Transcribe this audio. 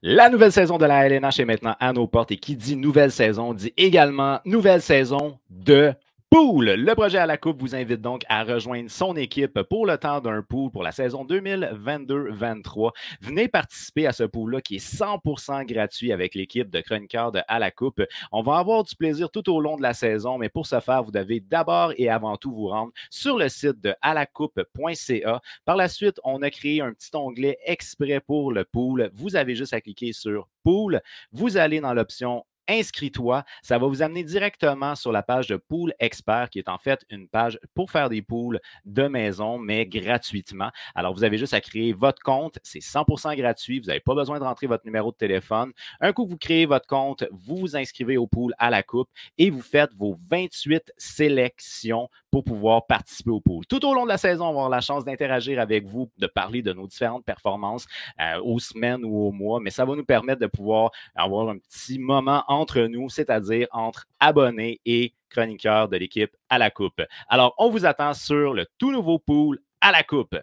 La nouvelle saison de la LNH est maintenant à nos portes et qui dit nouvelle saison dit également nouvelle saison de Pool. Le projet à la Coupe vous invite donc à rejoindre son équipe pour le temps d'un pool pour la saison 2022-23. Venez participer à ce pool-là qui est 100% gratuit avec l'équipe de chroniqueurs de À la Coupe. On va avoir du plaisir tout au long de la saison, mais pour ce faire, vous devez d'abord et avant tout vous rendre sur le site de alacoupe.ca. Par la suite, on a créé un petit onglet exprès pour le pool. Vous avez juste à cliquer sur Pool. Vous allez dans l'option inscris-toi. Ça va vous amener directement sur la page de Pool Expert, qui est en fait une page pour faire des poules de maison, mais gratuitement. Alors, vous avez juste à créer votre compte. C'est 100% gratuit. Vous n'avez pas besoin de rentrer votre numéro de téléphone. Un coup que vous créez votre compte, vous vous inscrivez au pool à la coupe et vous faites vos 28 sélections pour pouvoir participer au pool. Tout au long de la saison, on va avoir la chance d'interagir avec vous, de parler de nos différentes performances euh, aux semaines ou aux mois, mais ça va nous permettre de pouvoir avoir un petit moment entre nous, c'est-à-dire entre abonnés et chroniqueurs de l'équipe à la coupe. Alors, on vous attend sur le tout nouveau pool à la coupe.